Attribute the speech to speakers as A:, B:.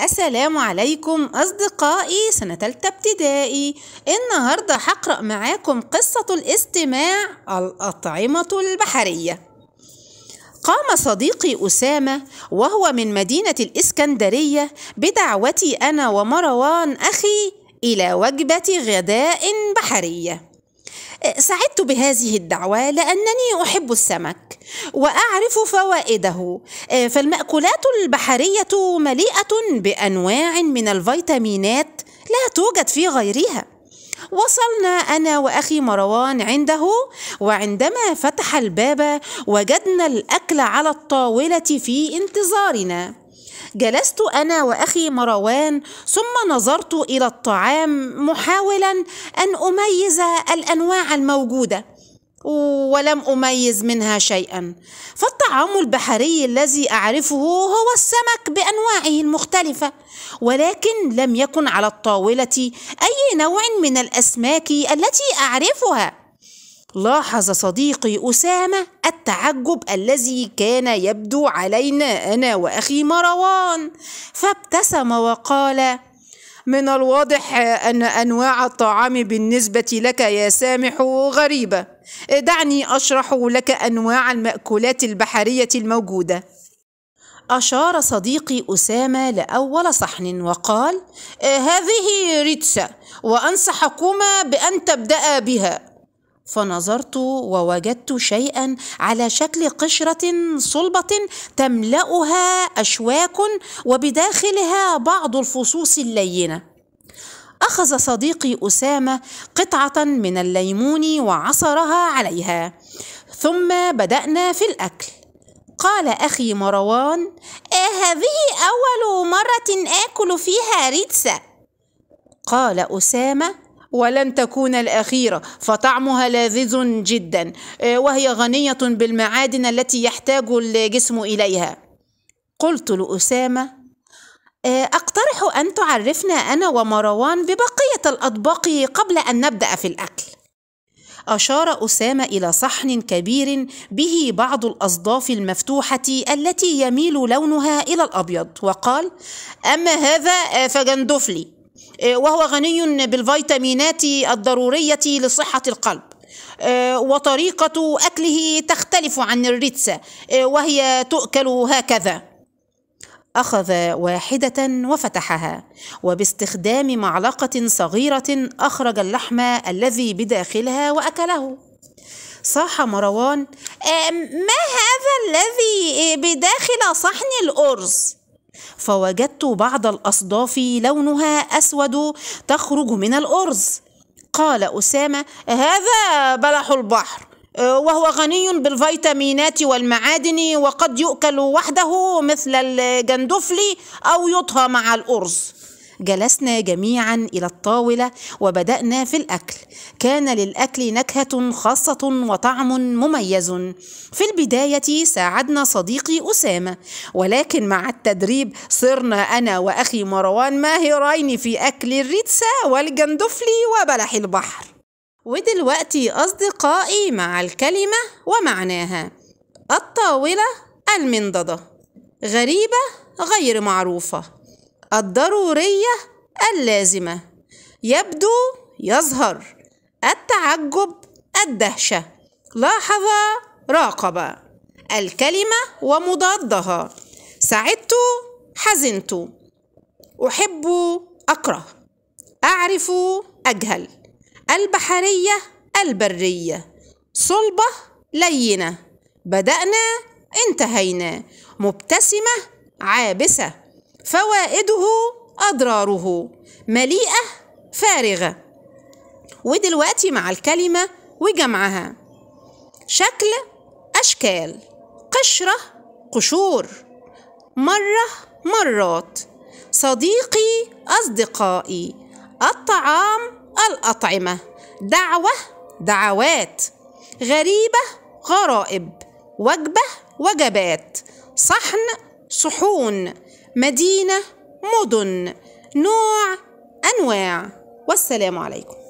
A: السلام عليكم أصدقائي سنة تالتة ابتدائي النهاردة هقرأ معاكم قصة الاستماع الأطعمة البحرية قام صديقي أسامة وهو من مدينة الإسكندرية بدعوتي أنا ومروان أخي إلى وجبة غداء بحرية سعدت بهذه الدعوة لأنني أحب السمك وأعرف فوائده آه، فالمأكولات البحرية مليئة بأنواع من الفيتامينات لا توجد في غيرها وصلنا أنا وأخي مروان عنده وعندما فتح الباب وجدنا الأكل على الطاولة في انتظارنا جلست انا واخي مروان ثم نظرت الى الطعام محاولا ان اميز الانواع الموجوده ولم اميز منها شيئا فالطعام البحري الذي اعرفه هو السمك بانواعه المختلفه ولكن لم يكن على الطاوله اي نوع من الاسماك التي اعرفها لاحظ صديقي أسامة التعجب الذي كان يبدو علينا أنا وأخي مروان فابتسم وقال من الواضح أن أنواع الطعام بالنسبة لك يا سامح غريبة دعني أشرح لك أنواع المأكولات البحرية الموجودة أشار صديقي أسامة لأول صحن وقال هذه ريتسا وأنصحكما بأن تبدأ بها فنظرت ووجدت شيئا على شكل قشره صلبه تملاها اشواك وبداخلها بعض الفصوص اللينه اخذ صديقي اسامه قطعه من الليمون وعصرها عليها ثم بدانا في الاكل قال اخي مروان إيه هذه اول مره اكل فيها ريتسا قال اسامه ولن تكون الأخيرة فطعمها لاذذ جدا آه، وهي غنية بالمعادن التي يحتاج الجسم إليها قلت لأسامة آه، أقترح أن تعرفنا أنا ومروان ببقية الأطباق قبل أن نبدأ في الأكل أشار أسامة إلى صحن كبير به بعض الأصداف المفتوحة التي يميل لونها إلى الأبيض وقال: أما هذا آه، فجندفلي آه، وهو غني بالفيتامينات الضرورية لصحة القلب آه، وطريقة أكله تختلف عن الريتسا آه، وهي تؤكل هكذا أخذ واحدة وفتحها وباستخدام معلقة صغيرة أخرج اللحم الذي بداخلها وأكله صاح مروان ما هذا الذي بداخل صحن الأرز؟ فوجدت بعض الأصداف لونها أسود تخرج من الأرز قال أسامة هذا بلح البحر وهو غني بالفيتامينات والمعادن وقد يؤكل وحده مثل الجندفلي أو يطهى مع الأرز جلسنا جميعا الى الطاوله وبدانا في الاكل كان للاكل نكهه خاصه وطعم مميز في البدايه ساعدنا صديقي اسامه ولكن مع التدريب صرنا انا واخي مروان ماهرين في اكل الريتسا والجندفلي وبلح البحر ودلوقتي اصدقائي مع الكلمه ومعناها الطاوله المنضده غريبه غير معروفه الضرورية اللازمة يبدو يظهر التعجب الدهشة لاحظ راقب الكلمة ومضادها سعدت حزنت أحب أكره أعرف أجهل البحرية البرية صلبة لينة بدأنا انتهينا مبتسمة عابسة فوائده أضراره مليئة فارغة ودلوقتي مع الكلمة وجمعها شكل أشكال قشرة قشور مرة مرات صديقي أصدقائي الطعام الأطعمة دعوة دعوات غريبة غرائب وجبة وجبات صحن صحون مدينة مدن نوع أنواع والسلام عليكم